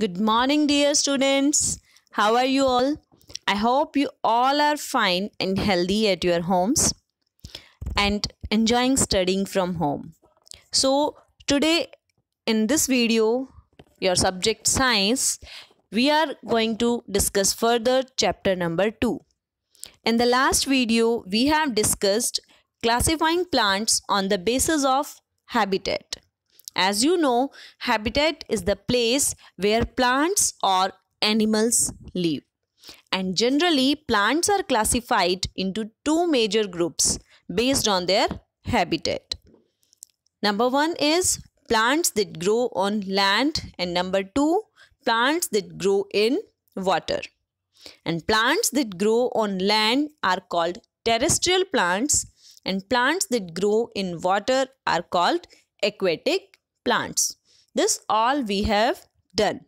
Good morning, dear students. How are you all? I hope you all are fine and healthy at your homes and enjoying studying from home. So, today in this video, your subject science, we are going to discuss further chapter number 2. In the last video, we have discussed classifying plants on the basis of habitat. As you know, habitat is the place where plants or animals live. And generally, plants are classified into two major groups based on their habitat. Number one is plants that grow on land and number two, plants that grow in water. And plants that grow on land are called terrestrial plants and plants that grow in water are called aquatic plants. This all we have done.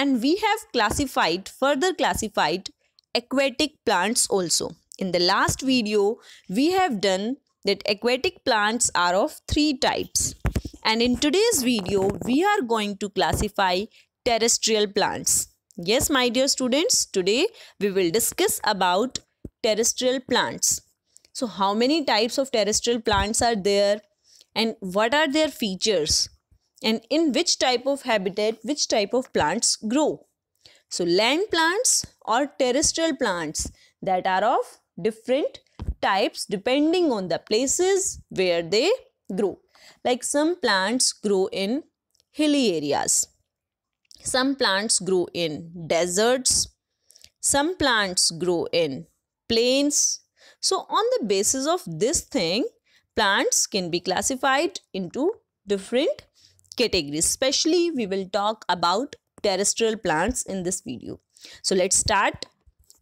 And we have classified, further classified aquatic plants also. In the last video, we have done that aquatic plants are of three types. And in today's video, we are going to classify terrestrial plants. Yes, my dear students, today we will discuss about terrestrial plants. So, how many types of terrestrial plants are there and what are their features? and in which type of habitat which type of plants grow. So land plants or terrestrial plants that are of different types depending on the places where they grow. Like some plants grow in hilly areas. Some plants grow in deserts. Some plants grow in plains. So on the basis of this thing, plants can be classified into different categories. Especially we will talk about terrestrial plants in this video. So let's start.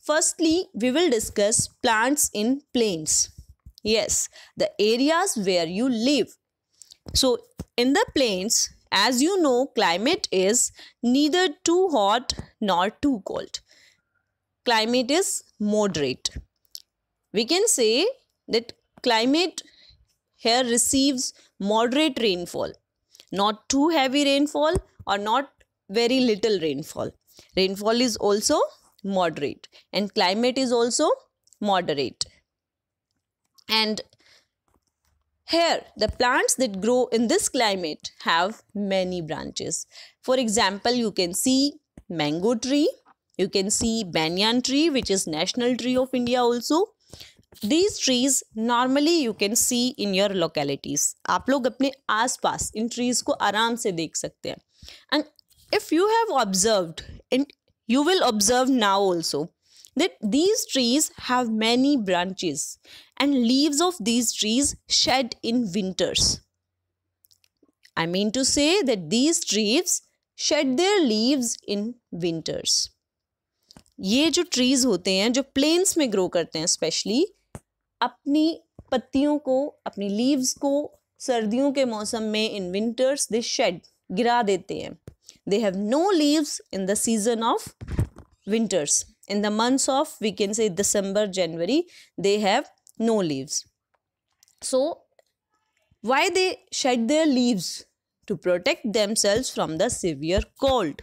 Firstly, we will discuss plants in plains. Yes, the areas where you live. So in the plains, as you know, climate is neither too hot nor too cold. Climate is moderate. We can say that climate here receives moderate rainfall not too heavy rainfall or not very little rainfall. Rainfall is also moderate and climate is also moderate. And here, the plants that grow in this climate have many branches. For example, you can see mango tree, you can see banyan tree which is national tree of India also. These trees normally you can see in your localities आप लोग अपने आस पास इन trees को आराम से देख सकते हैं and if you have observed in you will observe now also that these trees have many branches and leaves of these trees shed in winters I mean to say that these trees shed their leaves in winters ये जो trees होते हैं जो planes में grow करते हैं specially अपनी पत्तियों को अपनी लीव्स को सर्दियों के मौसम में इन विंटर्स दे शेड गिरा देते हैं they have no leaves in the season of winters in the months of we can say December January they have no leaves so why they shed their leaves to protect themselves from the severe cold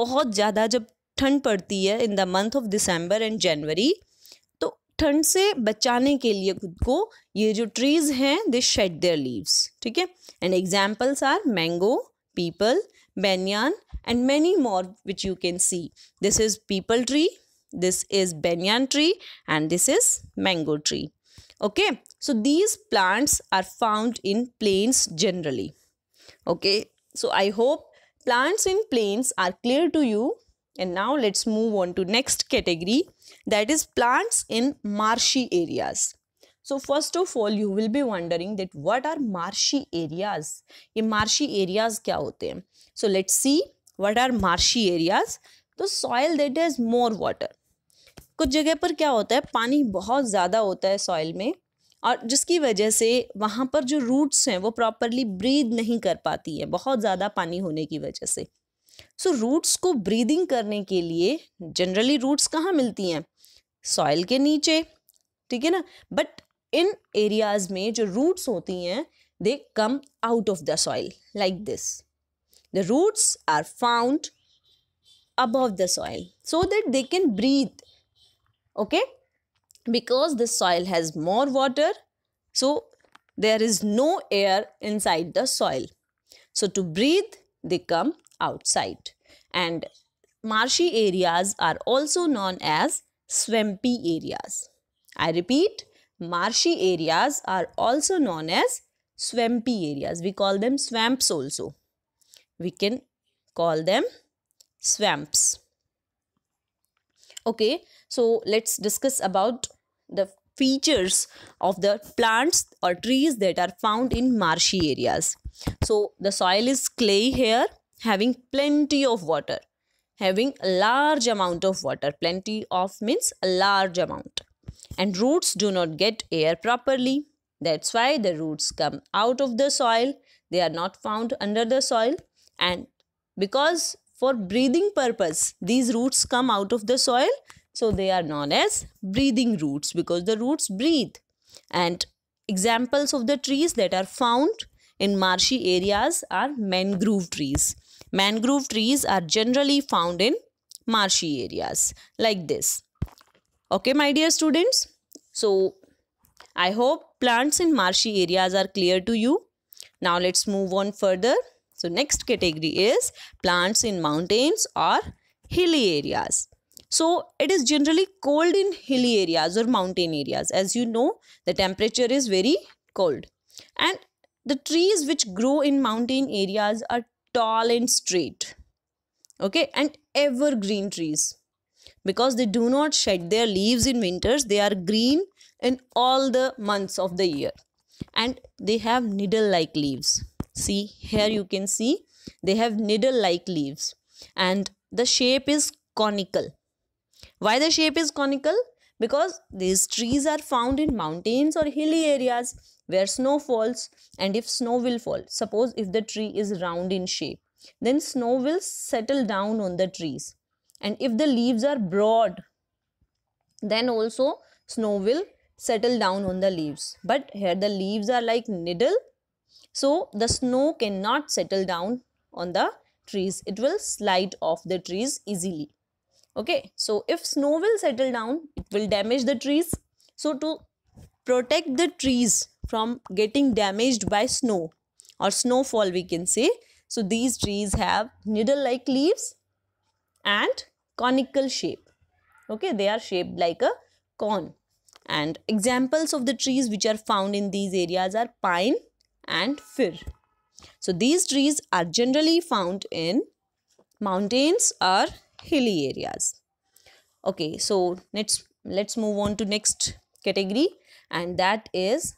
बहुत ज़्यादा जब ठंड पड़ती है in the month of December and January ठंड से बचाने के लिए खुद को ये जो ट्रीज हैं दे शेड देयर लीव्स ठीक है and examples are mango peepal banyan and many more which you can see this is peepal tree this is banyan tree and this is mango tree okay so these plants are found in plains generally okay so I hope plants in plains are clear to you and now let's move on to next category that is plants in marshy areas so first of all you will be wondering that what are marshy areas ये marshy areas क्या होते हैं so let's see what are marshy areas तो soil that has more water कुछ जगह पर क्या होता है पानी बहुत ज़्यादा होता है सॉइल में और जिसकी वजह से वहाँ पर जो रूट्स हैं वो प्रॉपरली ब्रीद नहीं कर पाती है बहुत ज़्यादा पानी होने की वजह से सो so, रूट्स को ब्रीदिंग करने के लिए जनरली रूट्स कहाँ मिलती हैं सॉइल के नीचे ठीक है ना बट इन एरियाज में जो रूट्स होती हैं they come out of the soil like this the roots are found above the soil so that they can breathe okay because the soil has more water so there is no air inside the soil so to breathe they come outside and marshy areas are also known as swampy areas. I repeat, marshy areas are also known as swampy areas. We call them swamps also. We can call them swamps. Okay, so let's discuss about the features of the plants or trees that are found in marshy areas. So the soil is clay here having plenty of water having a large amount of water. Plenty of means a large amount. And roots do not get air properly. That's why the roots come out of the soil. They are not found under the soil. And because for breathing purpose, these roots come out of the soil. So they are known as breathing roots because the roots breathe. And examples of the trees that are found in marshy areas are mangrove trees. Mangrove trees are generally found in marshy areas like this. Okay, my dear students. So, I hope plants in marshy areas are clear to you. Now, let's move on further. So, next category is plants in mountains or hilly areas. So, it is generally cold in hilly areas or mountain areas. As you know, the temperature is very cold. And the trees which grow in mountain areas are tall and straight okay and evergreen trees because they do not shed their leaves in winters they are green in all the months of the year and they have needle like leaves see here you can see they have needle like leaves and the shape is conical why the shape is conical because these trees are found in mountains or hilly areas where snow falls and if snow will fall suppose if the tree is round in shape then snow will settle down on the trees and if the leaves are broad then also snow will settle down on the leaves but here the leaves are like needle so the snow cannot settle down on the trees it will slide off the trees easily Okay, so if snow will settle down, it will damage the trees. So to protect the trees from getting damaged by snow or snowfall we can say. So these trees have needle-like leaves and conical shape. Okay, they are shaped like a cone. And examples of the trees which are found in these areas are pine and fir. So these trees are generally found in mountains or hilly areas. Okay, so let's let's move on to next category and that is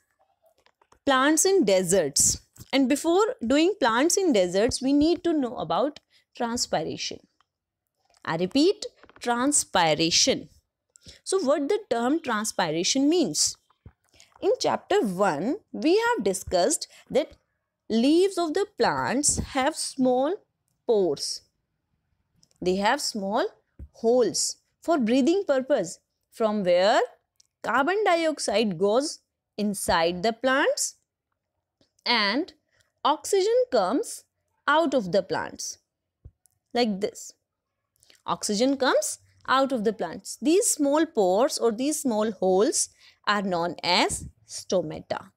plants in deserts. And before doing plants in deserts, we need to know about transpiration. I repeat, transpiration. So what the term transpiration means? In chapter 1, we have discussed that leaves of the plants have small pores they have small holes for breathing purpose from where carbon dioxide goes inside the plants and oxygen comes out of the plants like this. Oxygen comes out of the plants. These small pores or these small holes are known as stomata.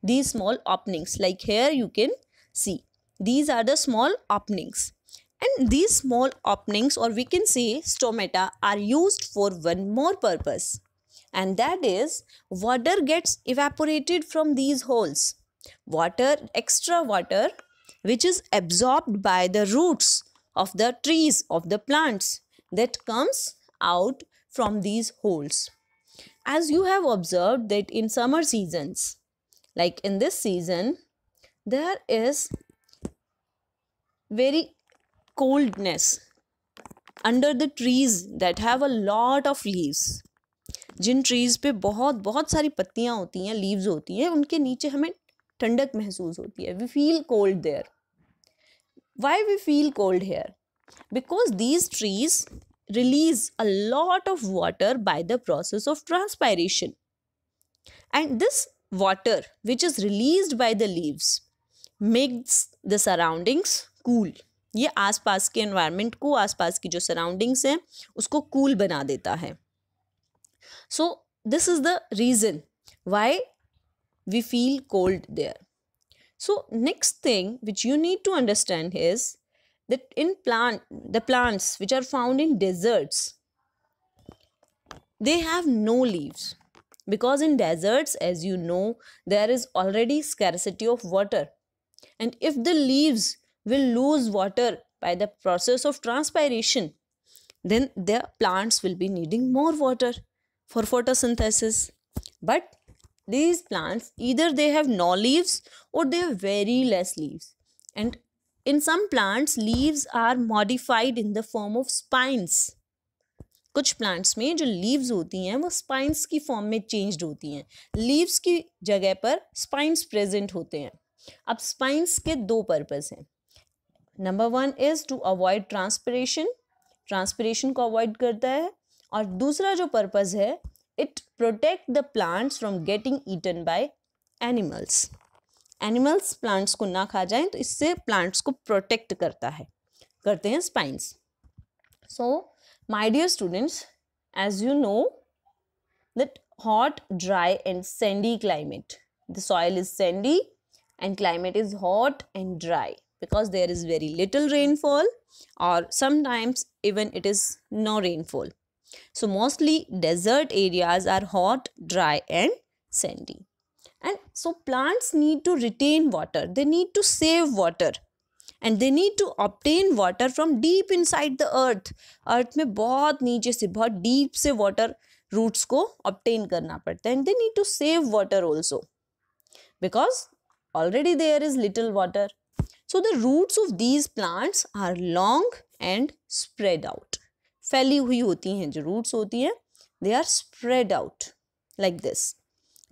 These small openings like here you can see. These are the small openings. And these small openings or we can say stomata are used for one more purpose. And that is water gets evaporated from these holes. Water, extra water which is absorbed by the roots of the trees, of the plants that comes out from these holes. As you have observed that in summer seasons, like in this season, there is very coldness under the trees that have a lot of leaves जिन trees पे बहुत बहुत सारी पत्तियाँ होती हैं leaves होती हैं उनके नीचे हमें ठंडक महसूस होती है we feel cold there why we feel cold here because these trees release a lot of water by the process of transpiration and this water which is released by the leaves makes the surroundings cool ये आसपास के environment को आसपास की जो surroundings हैं उसको cool cool बना देता है so this is the reason why we feel cold there so next thing which you need to understand is that in plant the plants which are found in deserts they have no leaves because in deserts as you know there is already scarcity of water and if the leaves will lose water by the process of transpiration then the plants will be needing more water for photosynthesis but these plants either they have no leaves or they have very less leaves and in some plants leaves are modified in the form of spines कुछ plants में जो leaves होती हैं वो spines की form में changed होती हैं लीव्स की जगह पर स्पाइंस प्रेजेंट होते हैं अब स्पाइंस के दो पर्पस हैं number one is to avoid transpiration transpiration को अवॉइड करता है और दूसरा जो पर्पज़ है it protect the plants from getting eaten by animals animals plants को ना खा जाएं तो इससे प्लांट्स को प्रोटेक्ट करता है करते हैं spines so my dear students as you know that hot dry and sandy climate the soil is sandy and climate is hot and dry because there is very little rainfall or sometimes even it is no rainfall so mostly desert areas are hot dry and sandy and so plants need to retain water they need to save water and they need to obtain water from deep inside the earth earth mein bahut niche se bahut deep se water roots ko obtain karna padta hai and they need to save water also because already there is little water so the roots of these plants are long and spread out. फैली हुई होती हैं जो roots होती हैं they are spread out like this.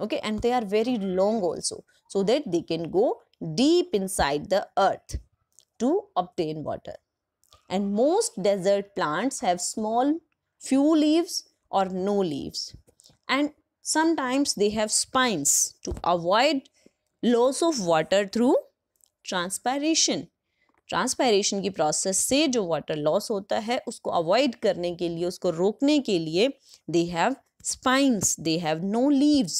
Okay and they are very long also so that they can go deep inside the earth to obtain water. And most desert plants have small few leaves or no leaves. And sometimes they have spines to avoid loss of water through transpiration transpiration की process से जो water loss होता है उसको avoid करने के लिए उसको रोकने के लिए they have spines they have no leaves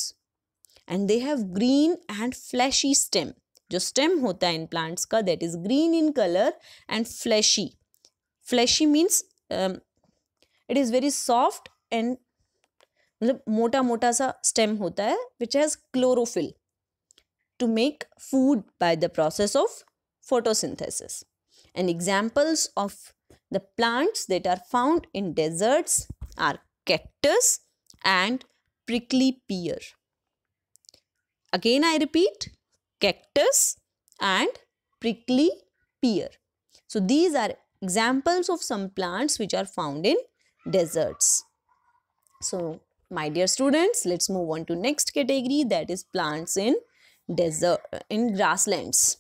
and they have green and fleshy stem जो स्टेम होता है इन प्लांट्स का that is green in colour and fleshy fleshy means it is very soft and मतलब मोटा मोटा सा स्टेम होता है which has chlorophyll to make food by the process of photosynthesis. And examples of the plants that are found in deserts are cactus and prickly pear. Again I repeat, cactus and prickly pear. So these are examples of some plants which are found in deserts. So my dear students, let's move on to next category that is plants in desert uh, in grasslands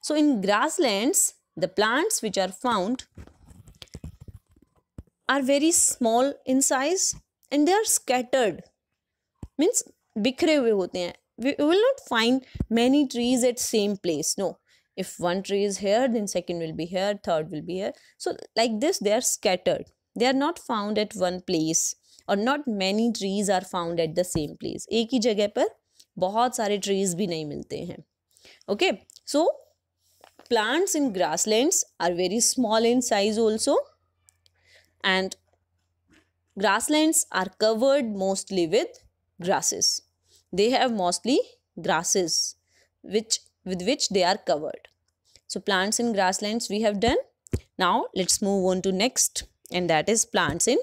so in grasslands the plants which are found are very small in size and they are scattered means बिखरे हुए होते हैं we will not find many trees at same place no if one tree is here then second will be here third will be here so like this they are scattered they are not found at one place or not many trees are found at the same place एक ही जगह पर बहुत सारे trees भी नहीं मिलते हैं okay so plants in grass lands are very small in size also and grass lands are covered mostly with grasses they have mostly grasses which with which they are covered so plants in grass lands we have done now let's move on to next and that is plants in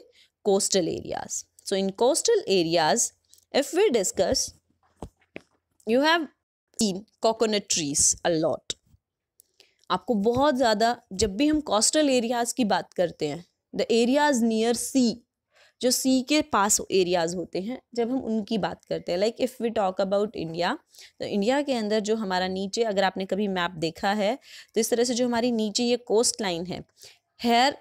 coastal areas so in coastal areas if we discuss you have seen coconut trees a lot आपको बहुत ज़्यादा जब भी हम coastal areas की बात करते हैं द एरियाज़ नियर सी जो सी के पास एरियाज़ होते हैं जब हम उनकी बात करते हैं like if we talk about India तो इंडिया के अंदर जो हमारा नीचे अगर आपने कभी मैप देखा है तो इस तरह से जो हमारी नीचे ये कोस्ट लाइन है here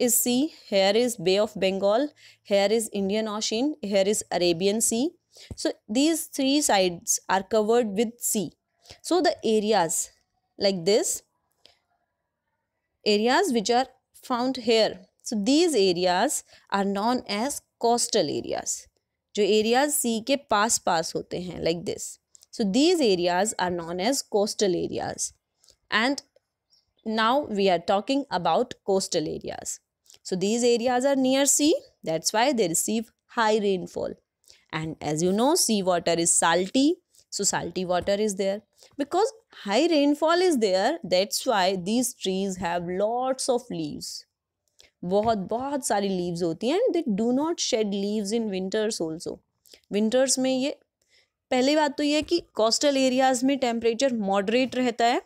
is sea here is Bay of Bengal here is Indian Ocean here is Arabian Sea So these three sides are covered with sea. So the areas like this, areas which are found here. So these areas are known as coastal areas. जो areas sea के पास पास होते हैं like this. So these areas are known as coastal areas. And now we are talking about coastal areas. So these areas are near sea. That's why they receive high rainfall. And as you know, sea water is salty. So salty water is there. Because high rainfall is there, that's why these trees have lots of leaves. बहुत बहुत सारी leaves होती हैं and they do not shed leaves in winters also winters में ये पहली बात तो ये कि कोस्टल एरियाज में टेम्परेचर मॉडरेट रहता है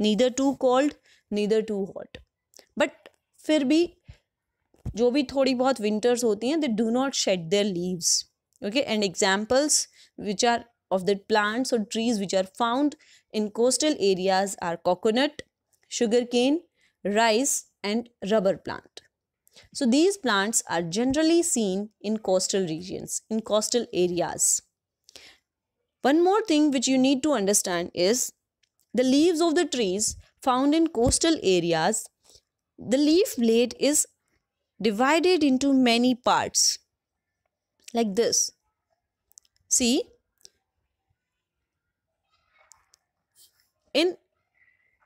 neither too cold neither too hot but फिर भी जो भी थोड़ी बहुत विंटर्स होती हैं they do not shed their leaves okay and examples which are of the plants or trees which are found in coastal areas are coconut sugarcane rice and rubber plant so these plants are generally seen in coastal regions in coastal areas one more thing which you need to understand is the leaves of the trees found in coastal areas the leaf blade is divided into many parts like this. See, in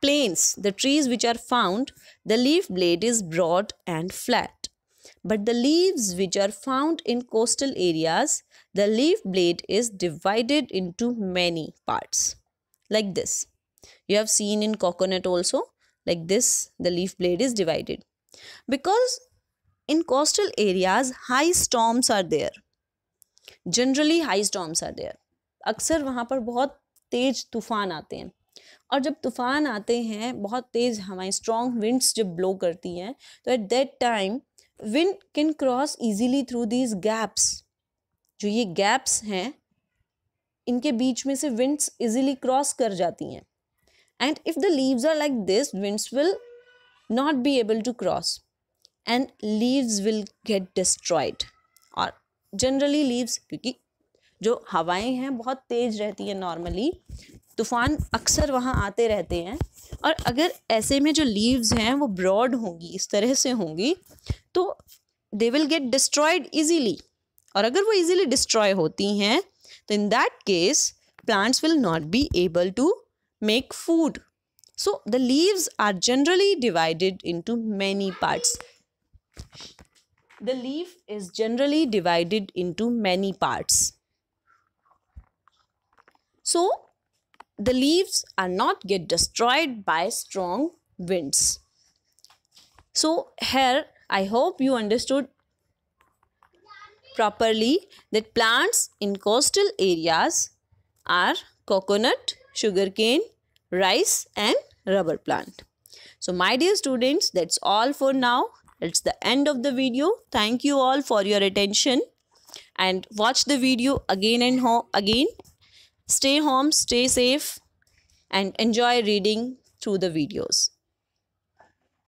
plains, the trees which are found, the leaf blade is broad and flat. But the leaves which are found in coastal areas, the leaf blade is divided into many parts like this. You have seen in coconut also like this the leaf blade is divided. Because in coastal areas high storms are there generally high storms are there अक्सर वहाँ पर बहुत तेज तूफान आते हैं और जब तूफान आते हैं बहुत तेज़ हवाएं स्ट्रॉन्ग विंड्स जब ब्लो करती हैं तो at that time wind can cross easily through these gaps जो ये गैप्स हैं इनके बीच में से विंड्स इजीली क्रॉस कर जाती हैं and if the leaves are like this winds will not be able to cross and leaves will get destroyed generally leaves क्योंकि जो हवाएं हैं बहुत तेज़ रहती है नॉर्मली तूफ़ान अक्सर वहाँ आते रहते हैं और अगर ऐसे में जो लीव्स हैं वो ब्रॉड होंगी इस तरह से होंगी तो they will get destroyed easily और अगर वो ईजीली डिस्ट्रॉय होती हैं तो in that case will not be able to make food so the leaves are generally divided into many parts The leaf is generally divided into many parts. So, the leaves are not get destroyed by strong winds. So, here I hope you understood properly that plants in coastal areas are coconut, sugarcane, rice and rubber plant. So my dear students, that's all for now. It's the end of the video. Thank you all for your attention and watch the video again and ho again. Stay home, stay safe and enjoy reading through the videos.